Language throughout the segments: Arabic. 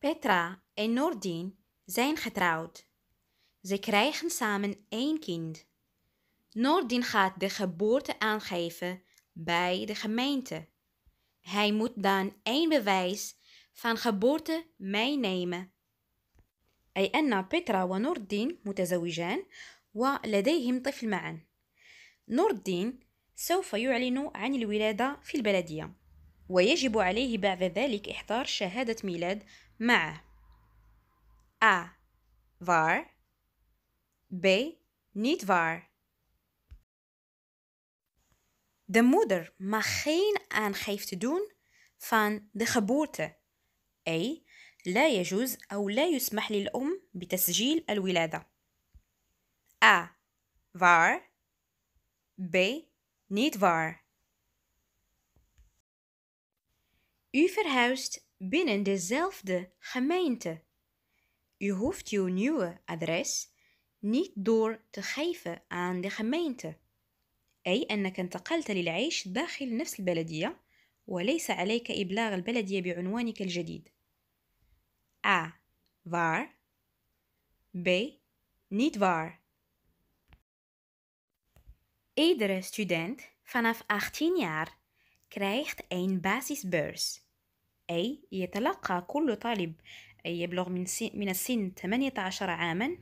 Petra en Nordin zijn getrouwd. Ze krijgen samen één kind. Nordin gaat de geboorte aangeven bij de gemeente. Hij moet dan één bewijs van geboorte meenemen. أي أن بيترا ونور الدين متزوجان ولديهم طفل معا نور الدين سوف يعلن عن الولادة في البلدية ويجب عليه بعد ذلك إحضار شهادة ميلاد مع A. Waar. B. Niet waar. De moeder mag geen aangifte doen van de geboorte. a لا يجوز أو لا يسمح للأم بتسجيل الولادة. A. Waar. B. Niet waar. U verhuist binnen dezelfde gemeente. U hoeft uw nieuwe adres niet door te geven aan de gemeente. أي أنك انتقلت للعيش داخل نفس البلدية وليس عليك إبلاغ البلدية بعنوانك الجديد. A. Waar B. Niet waar Iedere student vanaf 18 jaar krijgt een basisbeurs. أي يتلقى كل طالب يبلغ من, من السن 18 عاما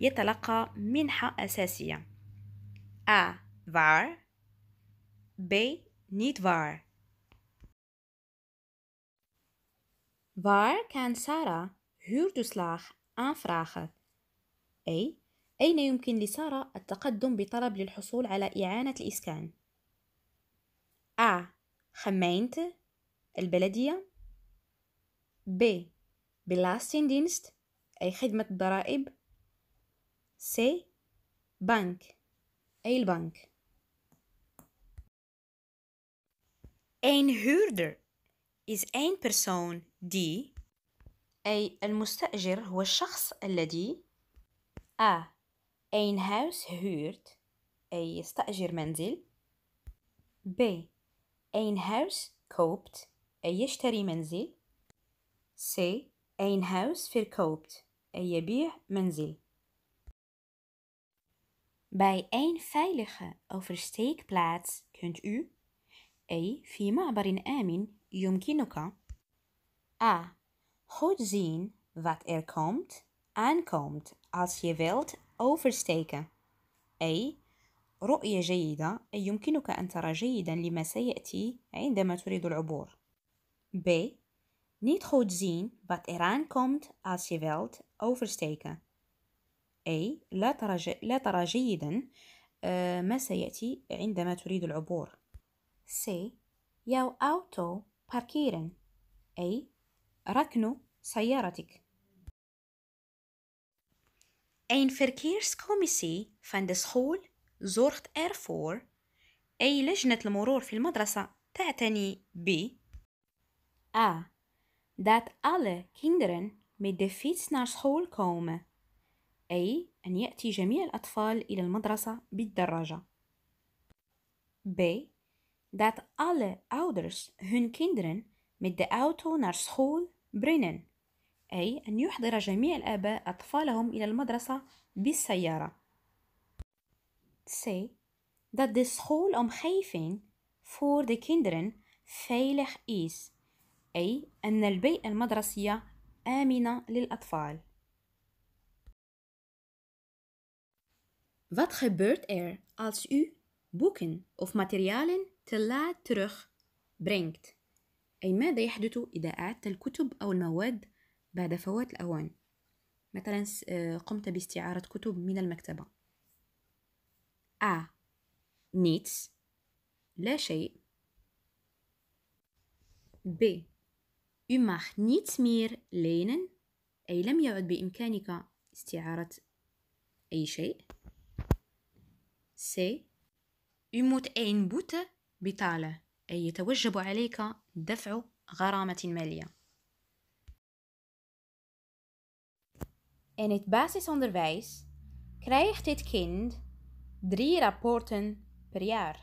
يتلقى منحة أساسية A. VAR B. need VAR Var kan سارة huurtoeslag أنفراخ أي أين يمكن لسارة التقدم بطلب للحصول على إعانة الإسكان؟ A. gemeente البلدية ب بلاستين دينست أي خدمة الضرائب س بنك أي البنك Een huurder is een persoon die أي المستأجر هو الشخص الذي A. Een huis huurt أي يستأجر منزل B. Een huis koopt أي يشتري منزل C. أين هاوس في الكوبت أي يبيع منزل باي أين فايلخة أو فرشتيك بلاتس كنت أو أي في معبر آمن يمكنك A. خود زين وات إر كومت أن كومت أس يفيلت أو فرشتيك أي رؤية جيدة أي يمكنك أن ترى جيدا لما سيأتي عندما تريد العبور B. Niet goed zien wat eraan komt als je wilt oversteken. أي لا ترج لا ترى جيدا ما سيأتي عندما تريد العبور C يو أوتو باركيرن أي ركن سيارتك Een verkeerscommissie van de school zorgt ervoor أي لجنة المرور في المدرسة تعتني ب A. Dat alle kinderen met de fiets naar school komen. أي أن يأتي جميع الأطفال إلى المدرسة بالدراجة. B. Dat alle ouders hun kinderen met de auto naar school brengen. أي أن يحضر جميع الآباء أطفالهم إلى المدرسة بالسيارة. C. Dat de schoolomgeving voor de kinderen veilig is. أي أن البيئة المدرسية آمنة للأطفال. Wat gebeurt er als u boeken of materialen te laat terugbrengt? أي ماذا يحدث إذا أعدت الكتب أو المواد بعد فوات الأوان؟ مثلا آه، قمت باستعارة كتب من المكتبة. A. آه. Niets. لا شيء. B. U mag niet meer lenen أي لم يعد بإمكانك استعارة أي شيء سي U moet een boete betalen أي يتوجب عليك دفع غرامة مالية In het basisonderwijs krijgt dit kind drie rapporten per jaar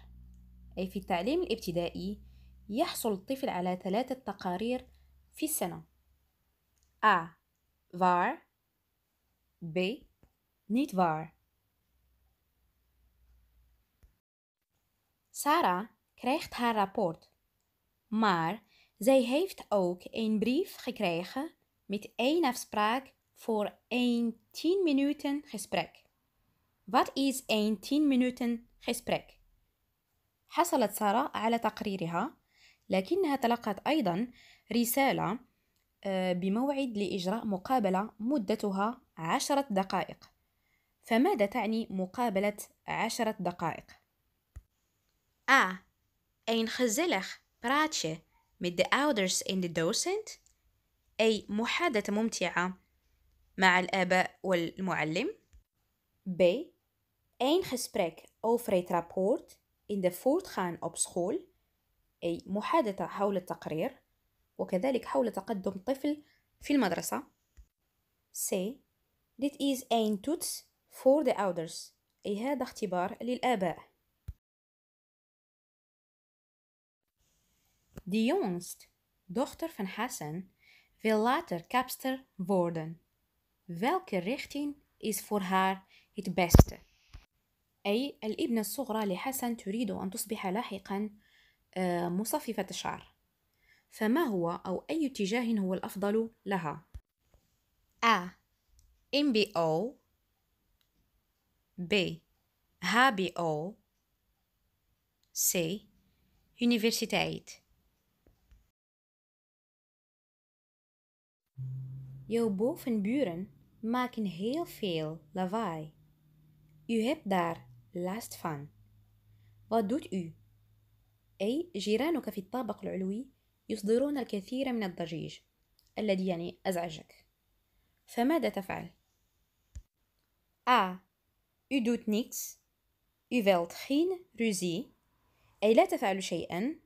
أي في التعليم الابتدائي يحصل الطفل على ثلاثة تقارير vissen. A. Waar. B. Niet waar. Sarah krijgt haar rapport, maar zij heeft ook een brief gekregen met één afspraak voor een 10 minuten gesprek. Wat is een 10 minuten gesprek؟ حصلت سارة على تقريرها لكنها تلقت أيضا رسالة آه، بموعد لإجراء مقابلة مدتها عشرة دقائق فماذا تعني مقابلة عشرة دقائق؟ A. Een gezellig praatje met de ouders en de docent. أي محادثة ممتعة مع الآباء والمعلم. B. Een gesprek over het rapport in de voortgaan op school. أي محادثة حول التقرير. وكذلك حول تقدم الطفل في المدرسة C This is ein Tut for the elders أي هذا اختبار للآباء Die jongst, dochter van Hassan, wil later kapster worden. Welke richting is voor haar het beste? أي الابنة الصغرى لحسن تريد أن تصبح لاحقا مصففة شعر فما هو أو أي اتجاه هو الأفضل لها؟ A. MBO B. HBO C. Universiteit Jouw bovenburen maken heel veel lawaai. U hebt daar last van. Wat doet u؟ أي جيرانك في الطابق العلوي يصدرون الكثير من الضجيج الذي يعني أزعجك فماذا تفعل؟ A. U doet niks. U روزي geen ruzie. أي لا تفعل شيئا.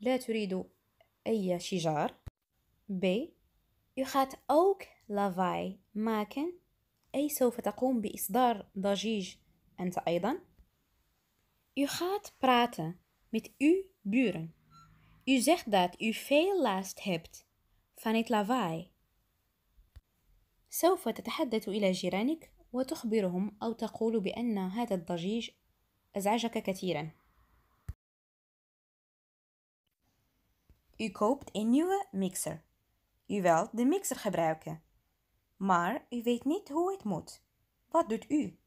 لا تريد أي شجار. B. U gaat ook lawaai maken. أي سوف تقوم بإصدار ضجيج أنت أيضا. U gaat praten met uw buren. U zegt dat u veel last hebt van het lawaai. سوف تتحدث إلى جيرانك وتخبرهم أو تقول بأن هذا الضجيج أزعجك كثيرا. U koopt een nieuwe mixer. U wilt de mixer gebruiken. Maar u weet niet hoe het moet. Wat doet u؟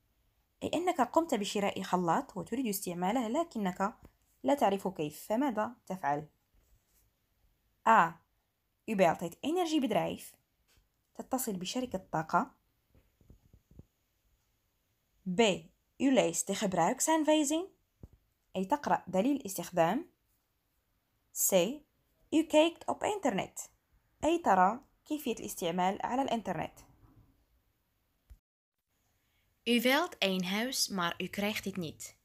أي أنك قمت بشراء خلاط وتريد استعماله لكنك لا تعرف كيف فماذا تفعل؟ A. U belt het Energiebedrijf تتصل بشركة طاقة B. U leest de gebruiksaanwijzing أي تقرأ دليل استخدام C. U kijkt op internet أي ترى كيفية الاستعمال على internet. U wilt een huis, maar u krijgt het niet.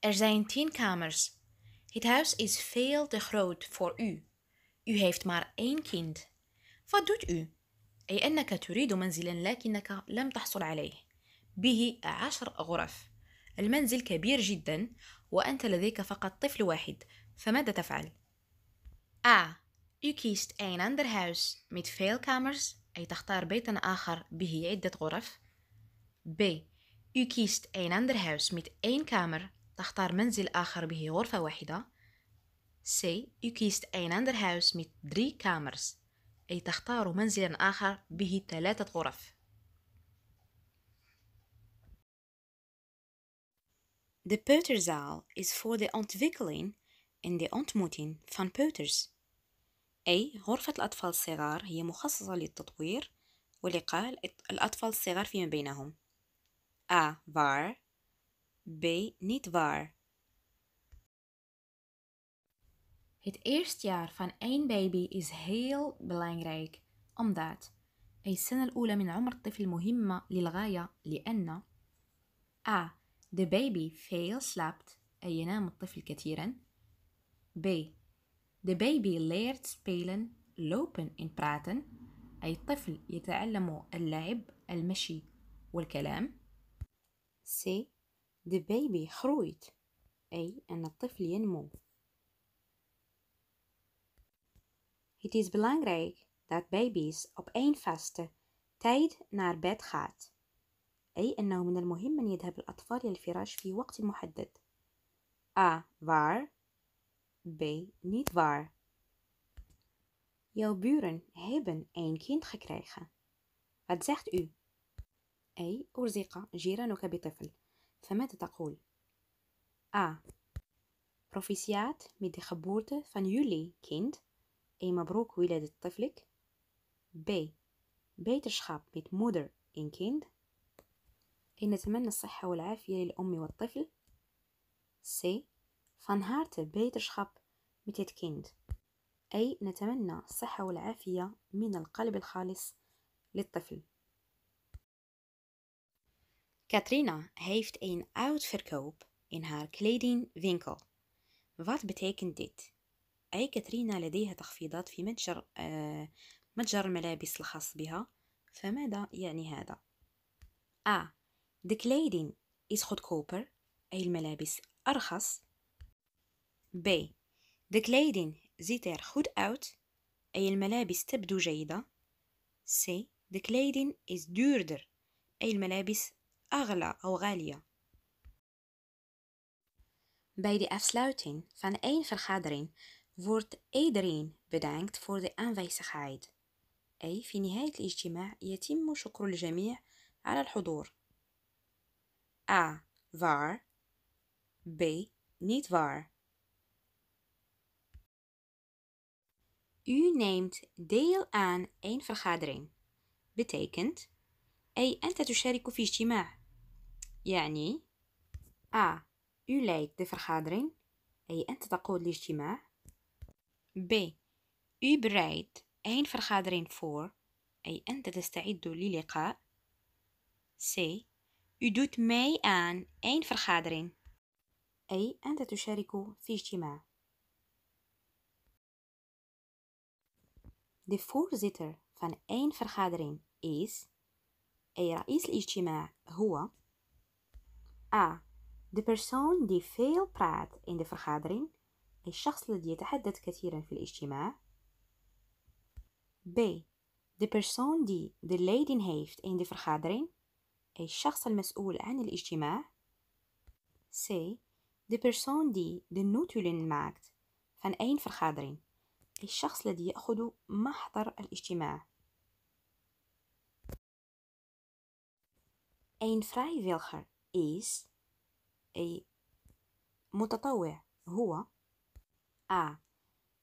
Er zijn tien kamers. Het huis is veel te groot voor u. U heeft maar één kind. Wat doet u? أي أنك تريد منزلا لكنك لم تحصل عليه به عشر غرف المنزل كبير جدا وأنت لديك فقط طفل واحد فماذا تفعل؟ A. U kiest een ander huis met veel kamers أي تختار بيتا آخر به عدة غرف B. U kiest een ander huis met één kamer تختار منزل آخر به غرفة واحدة C. U kiest een ander huis met drie kamers. أي تختار منزلا آخر به ثلاثة غرف. De peuterzaal is voor de ontwikkeling en de ontmoeting van peuters. أي غرفة الأطفال الصغار هي مخصصة للتطوير ولقاء الأطفال الصغار فيما بينهم. A. Waar B. Niet waar Het eerste jaar van één baby is heel belangrijk omdat السنة الأولى من عمر الطفل مهمة للغاية لأن A. The baby feels slept أي ينام الطفل كثيرا B. The baby leert spelen lopen in praten أي الطفل يتعلم اللعب المشي والكلام C. The baby groeit أي أن الطفل ينمو Het is belangrijk dat baby's op één vaste tijd naar bed gaat. أي أنه من المهم أن يذهب الأطفال إلى الفراش في وقت محدد. A. Waar. B. Niet waar. Jouw buren hebben een kind gekregen. Wat zegt u? أي أرزق جيرانك بطفل. فماذا تقول؟ A. Proficiat met de geboorte van jullie kind. اي مبروك ولادة طفلك ب بيت الشخاب بيت مودر إن كيند اي نتمنى الصحة والعافية للأم والطفل س فان هارت بيت الشخاب متت كيند أي نتمنى الصحة والعافية من القلب الخالص للطفل هيفت اين اوت oud ان هار كليدين فينكل Wat betekent dit? أي كاترينا لديها تخفيضات في متجر آه متجر الملابس الخاص بها فماذا يعني هذا؟ A. آه، the clothing is goedkoper أي الملابس أرخص B. The clothing ziet good out أي الملابس تبدو جيدة C. The clothing is durder أي الملابس أغلى أو غالية بعد أفسلوتين فان أين في الخادرين wordt iedereen bedankt voor de aanwezigheid. أي في نهاية الاجتماع يتم شكر الجميع على الحضور A. Waar B. Niet waar U neemt deel aan een vergadering betekent أي أنت تشارك في اجتماع يعني A. U leidt de vergadering أي أنت تقود الاجتماع B. U bereidt één vergadering voor. أي أنت تستعد للقاء. C. U doet mee aan één vergadering. أي أنت تشارك في اجتماع. De voorzitter van één vergadering is أي رئيس الاجتماع هو A. De persoon die veel praat in de vergadering الشخص الذي يتحدث كثيرا في الاجتماع ب the person دي the lady heeft in the verhadering أي الشخص المسؤول عن الاجتماع C the person دي دي نوتولين معت عن أين verhadering أي الشخص الذي يأخذ محضر الاجتماع أين فرايفيلخر is أي متطوع هو A.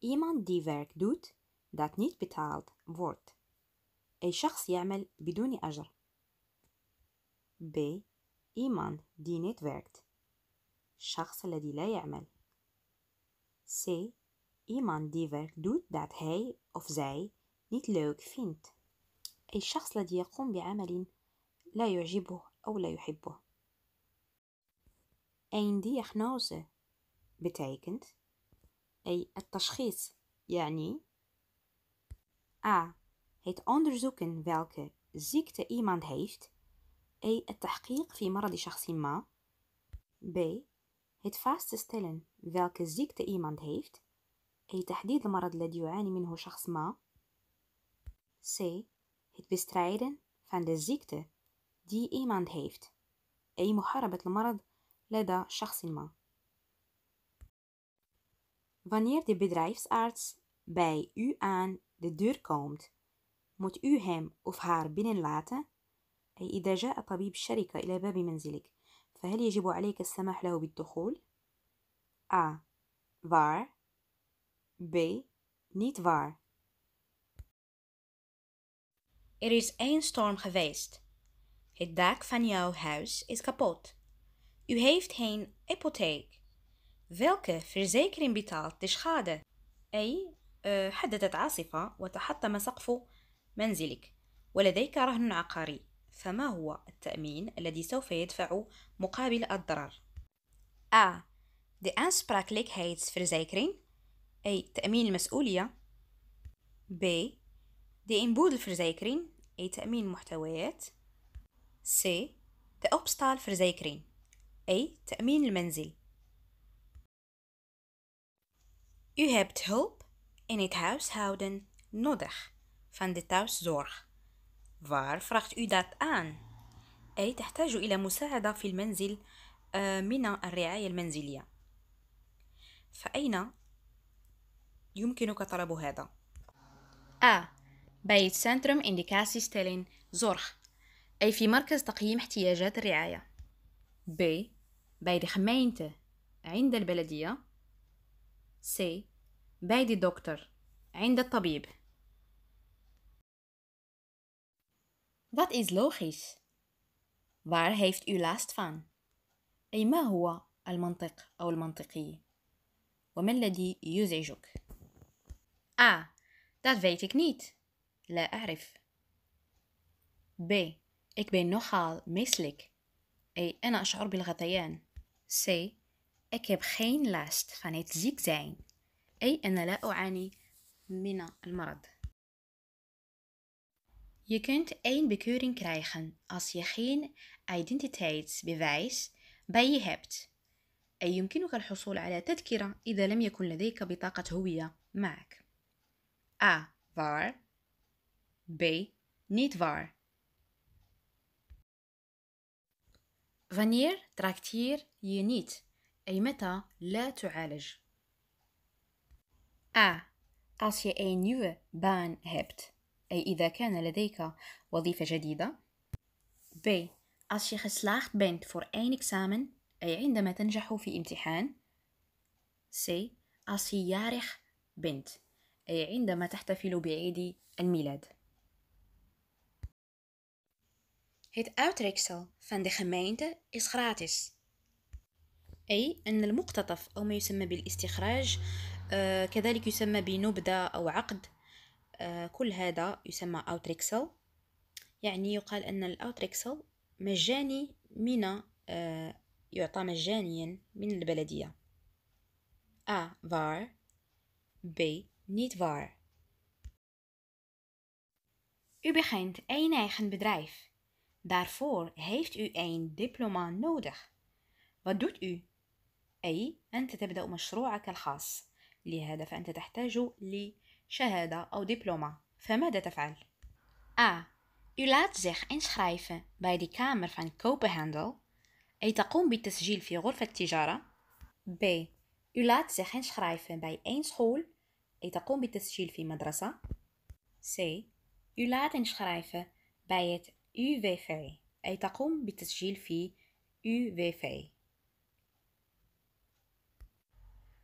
Iemand die werk doet dat niet betaald wordt. أي شخص يعمل بدون أجر. B. Iemand die niet werkt. الشخص الذي لا يعمل. C. Iemand die werk doet dat hij of zij niet leuk vindt. أي شخص الذي يقوم بعمل لا يعجبه أو لا يحبه. Een diagnose betekent أي التشخيص يعني A. Het onderzoeken welke ziekte iemand heeft. أي التحقيق في مرض شخص ما. B. Het vaststellen welke ziekte iemand heeft. أي تحديد المرض الذي يعاني منه iemand heeft. C. Het bestrijden van de ziekte die iemand heeft. أي محاربة المرض لدى شخص ما. Wanneer de bedrijfsarts bij u aan de deur komt, moet u hem of haar binnenlaten? أي إذا جاء طبيب الشركة إلى باب منزلك فهل يجب عليك السماح له بالدخول؟ A. Waar B. Niet waar Er is een storm geweest. Het dak van jouw huis is kapot. U heeft geen hypotheek. Welke verzekering betaalt de schade? أي حدثت عاصفة وتحطم سقف منزلك ولديك رهن عقاري فما هو التأمين الذي سوف يدفع مقابل الضرر؟ A. De aansprakelijkheidsverzekering أي تأمين المسؤولية B. De inboedelverzekering أي تأمين المحتويات C. De opstaalverzekering أي تأمين المنزل U hebt hulp in het huishouden nodig van de thuiszorg. Waar vraagt u dat aan? أي تحتاج إلى مساعدة في المنزل من الرعاية المنزلية فأين يمكنك طلب هذا؟ A. Bij het Centrum Indicatiestelling Zorg أي في مركز تقييم احتياجات الرعاية B. Bij de gemeente عند البلدية C. بعد الدكتور عند الطبيب Dat is logisch. Waar heeft u last van? أي ما هو المنطق أو المنطقية؟ وما الذي يزعجك؟ A. Dat weet ik niet. لا أعرف. B. Ik ben nogal misselijk. أي أنا أشعر بالغثيان. C. Ik heb geen last van het ziek zijn. أي أنا لا أعاني من المرض Je kunt één bekeuring krijgen als je geen identiteitsbewijs bij je hebt. أي يمكنك الحصول على تذكرة إذا لم يكن لديك بطاقة هوية معك. A. Waar B. Niet waar Wanneer trakteer je niet? أي متى لا تعالج؟ A. Als je een nieuwe baan hebt. أي إذا كان لديك وظيفة جديدة. B. Als je geslaagd bent voor één examen. أي عندما تنجح في امتحان. C. Als je jarig bent. أي عندما تحتفل بعيد الميلاد. Het uittreksel van de gemeente is gratis. أي أن المقتطف أو ما يسمى بالاستخراج آه، كذلك يسمى بنبذة أو عقد آه، كل هذا يسمى أوتريكسل يعني يقال أن الأوتريكسل مجاني من آه، يعطى مجانيا من البلدية A var B niet var U begint een eigen bedrijf. Daarvoor heeft u een diploma nodig. Wat doet u؟ أي أنت تبدأ مشروعك الخاص لهذا فأنت تحتاج لشهادة أو دبلومة فماذا تفعل؟ A. U laat zich inschrijven bij de Kamer van Koophandel. أي تقوم بالتسجيل في غرفة التجارة. B. U laat zich inschrijven bij één school. أي تقوم بالتسجيل في مدرسة. C. U laat inschrijven bij het UWV. أي تقوم بالتسجيل في UWV.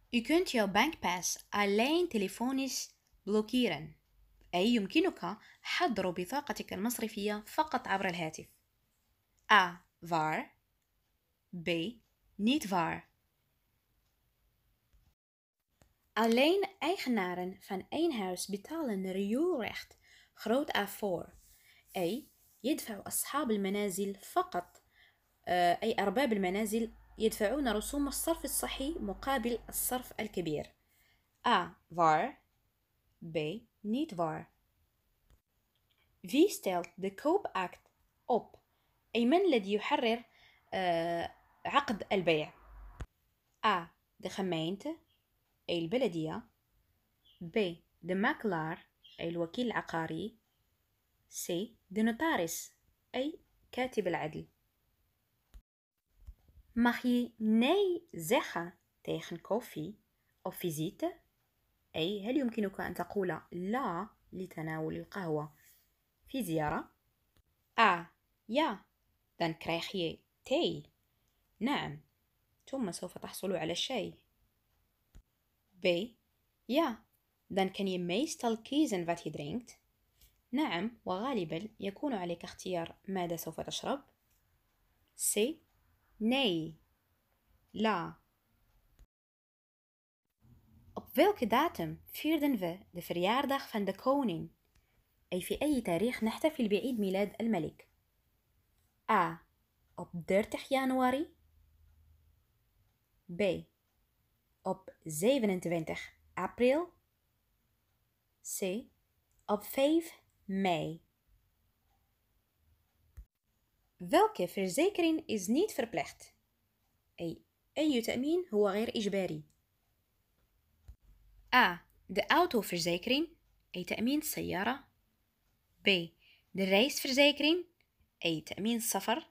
U kunt jouw bankpas alleen telefonisch blokkeren أي يمكنك حظر بطاقتك المصرفية فقط عبر الهاتف A. VAR B. niet VAR Alleen eigenaren van één huis betalen rioolrecht groot A4 أي يدفع أصحاب المنازل فقط أي أرباب المنازل يدفعون رسوم الصرف الصحي مقابل الصرف الكبير A. Var B. NEED var V. stelt COOP ACT op? أي من الذي يحرر عقد البيع؟ A. THE gemeente أي البلدية B. THE makelaar أي الوكيل العقاري C. THE notaris أي كاتب العدل Mag je nee zeggen tegen koffie of visite؟ أي هل يمكنك أن تقول لا لتناول القهوة في زيارة؟ آه يا dan krijg je thee نعم ثم سوف تحصل على الشاي B ja dan kan je meestal kiezen wat je drinkt نعم وغالبا يكون عليك اختيار ماذا سوف تشرب سي Nee. La. Op welke datum vierden we de verjaardag van de koning? أي في أي تاريخ نحتفل بعيد ميلاد A. Op 30 januari B. Op 27 april C. Op 5 mei Welke verzekering is niet verplicht? أي أي تأمين هو غير إجباري. A. De autoverzekering أي تأمين السيارة. B. De reisverzekering أي تأمين السفر.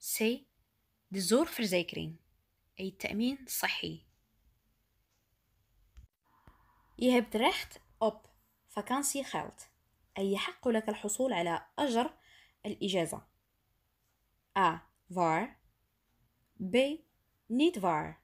C. De zorgverzekering أي تأمين صحي Je hebt recht op vakantiegeld أي يحق لك الحصول على أجر الإجازة. A. Waar. B. Niet waar.